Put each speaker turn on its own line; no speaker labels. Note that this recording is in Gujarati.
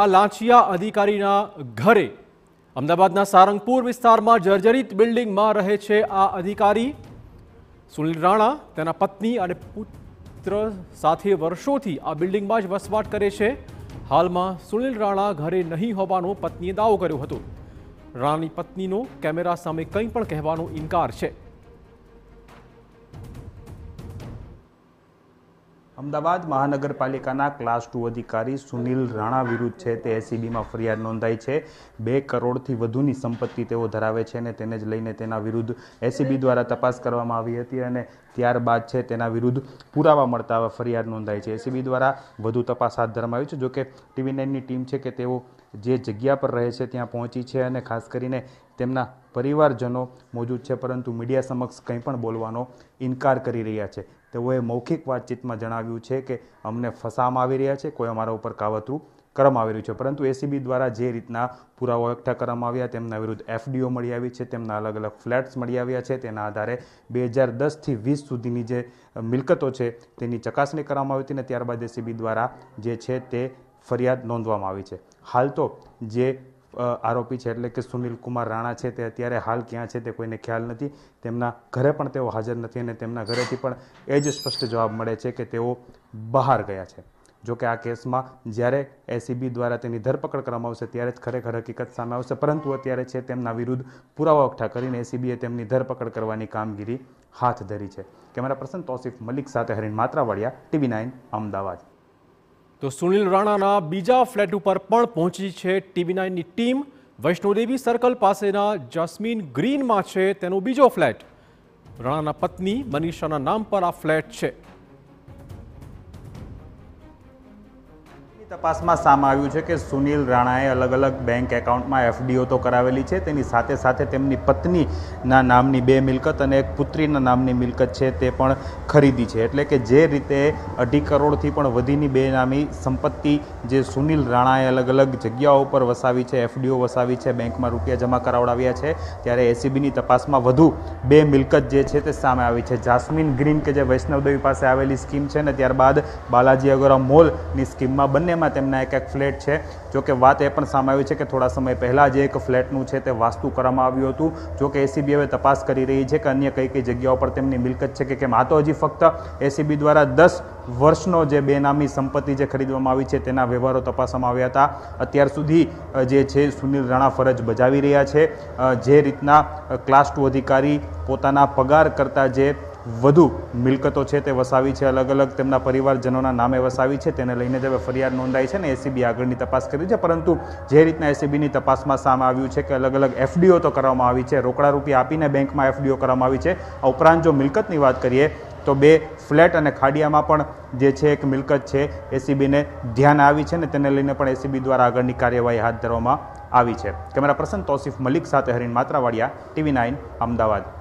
આ લાંચિયા અધિકારીના ઘરે અમદાવાદના સારંગપુર વિસ્તારમાં જર્જરિત બિલ્ડિંગમાં રહે છે આ અધિકારી સુનિલ રાણા તેના પત્ની અને પુત્ર સાથે વર્ષોથી આ બિલ્ડિંગમાં જ વસવાટ કરે છે હાલમાં સુનિલ રાણા ઘરે નહીં હોવાનો પત્નીએ દાવો કર્યો હતો રાણાની પત્નીનો કેમેરા સામે કંઈ પણ કહેવાનો ઇનકાર છે
અમદાવાદ મહાનગરપાલિકાના ક્લાસ ટુ અધિકારી સુનિલ રાણા વિરુદ્ધ છે તે એસીબીમાં e ફરિયાદ નોંધાઈ છે બે કરોડથી વધુની સંપત્તિ તેઓ ધરાવે છે અને તેને જ લઈને તેના વિરુદ્ધ એસીબી e દ્વારા તપાસ કરવામાં આવી હતી અને ત્યારબાદ છે તેના વિરુદ્ધ પુરાવા મળતા ફરિયાદ નોંધાઈ છે એસીબી e દ્વારા વધુ તપાસ હાથ ધરવામાં આવી છે જોકે ટીવી નાઇનની ટીમ છે કે તેઓ જે જગ્યા પર રહે છે ત્યાં પહોંચી છે અને ખાસ કરીને તેમના પરિવારજનો મોજૂદ છે પરંતુ મીડિયા સમક્ષ કંઈ પણ બોલવાનો ઇનકાર કરી રહ્યા છે તેઓએ મૌખિક વાતચીતમાં જણાવ્યું છે કે અમને ફસામાં આવી રહ્યા છે કોઈ અમારા ઉપર કાવતરું કરવામાં આવી રહ્યું છે પરંતુ એસીબી દ્વારા જે રીતના પુરાવાઓ એકઠા કરવામાં આવ્યા તેમના વિરુદ્ધ એફડીઓ મળી આવી છે તેમના અલગ અલગ ફ્લેટ્સ મળી આવ્યા છે તેના આધારે બે હજાર દસથી વીસ સુધીની જે મિલકતો છે તેની ચકાસણી કરવામાં આવી હતી અને ત્યારબાદ એસીબી દ્વારા જે છે તે ફરિયાદ નોંધવામાં આવી છે હાલ તો જે આરોપી છે એટલે કે સુનિલ કુમાર રાણા છે તે અત્યારે હાલ ક્યાં છે તે કોઈને ખ્યાલ નથી તેમના ઘરે પણ તેઓ હાજર નથી અને તેમના ઘરેથી પણ એ જ સ્પષ્ટ જવાબ મળે છે કે તેઓ બહાર ગયા છે જો કે આ કેસમાં જ્યારે એસીબી દ્વારા તેની ધરપકડ કરવામાં આવશે ત્યારે જ ખરેખર હકીકત સામે આવશે પરંતુ અત્યારે છે તેમના વિરુદ્ધ પુરાવા એકઠા કરીને એસીબીએ તેમની ધરપકડ કરવાની કામગીરી હાથ ધરી છે કેમેરા પર્સન તોસીફ મલિક સાથે હરીન માત્રાવાડિયા ટીવી નાઇન અમદાવાદ
તો સુનિલ રાણાના બીજા ફ્લેટ ઉપર પણ પહોંચી છે ટીવી નાઇનની ટીમ વૈષ્ણોદેવી સર્કલ પાસેના જસ્મીન ગ્રીનમાં છે તેનો બીજો ફ્લેટ રાણાના પત્ની મનીષાના નામ પર આ ફ્લેટ છે
તપાસમાં સામે આવ્યું છે કે સુનિલ રાણાએ અલગ અલગ બેંક એકાઉન્ટમાં એફડીઓ તો કરાવેલી છે તેની સાથે સાથે તેમની પત્નીના નામની બે મિલકત અને એક પુત્રીના નામની મિલકત છે તે પણ ખરીદી છે એટલે કે જે રીતે અઢી કરોડથી પણ વધીની બેનામી સંપત્તિ જે સુનિલ રાણાએ અલગ અલગ જગ્યાઓ પર વસાવી છે એફડીઓ વસાવી છે બેંકમાં રૂપિયા જમા કરાવડાવ્યા છે ત્યારે એસીબીની તપાસમાં વધુ બે મિલકત જે છે તે સામે આવી છે જાસ્મીન ગ્રીન કે જે વૈષ્ણવદેવી પાસે આવેલી સ્કીમ છે ને ત્યારબાદ બાલાજી અગોરા મોલની સ્કીમમાં બંનેમાં વિસ્તારમાં તેમના એક એક ફ્લેટ છે જોકે વાત એ પણ સામે આવી છે કે થોડા સમય પહેલાં જે એક ફ્લેટનું છે તે વાસ્તુ કરવામાં આવ્યું હતું જોકે એસીબી હવે તપાસ કરી રહી છે કે અન્ય કઈ કઈ જગ્યાઓ પર તેમની મિલકત છે કે કેમ આ તો હજી ફક્ત એસીબી દ્વારા દસ વર્ષનો જે બેનામી સંપત્તિ જે ખરીદવામાં આવી છે તેના વ્યવહારો તપાસવામાં આવ્યા હતા અત્યાર સુધી જે છે સુનિલ રાણા ફરજ બજાવી રહ્યા છે જે રીતના ક્લાસ ટુ અધિકારી પોતાના પગાર કરતા જે વધુ મિલકતો છે તે વસાવી છે અલગ અલગ તેમના પરિવારજનોના નામે વસાવી છે તેને લઈને જે ફરિયાદ નોંધાઈ છે ને એસીબી e આગળની તપાસ કરી છે પરંતુ જે રીતના એસીબીની e તપાસમાં સામે આવ્યું છે કે અલગ અલગ એફડીઓ તો કરવામાં આવી છે રોકડા રૂપિયા આપીને બેંકમાં એફડીઓ કરવામાં આવી છે આ ઉપરાંત જો મિલકતની વાત કરીએ તો બે ફ્લેટ અને ખાડિયામાં પણ જે છે એક મિલકત છે એસીબીને e ધ્યાન આવી છે ને તેને લઈને પણ એસીબી દ્વારા આગળની કાર્યવાહી હાથ ધરવામાં આવી છે કેમેરા પર્સન તોસીફ મલિક સાથે હરીન માત્રાવાડિયા ટીવી નાઇન અમદાવાદ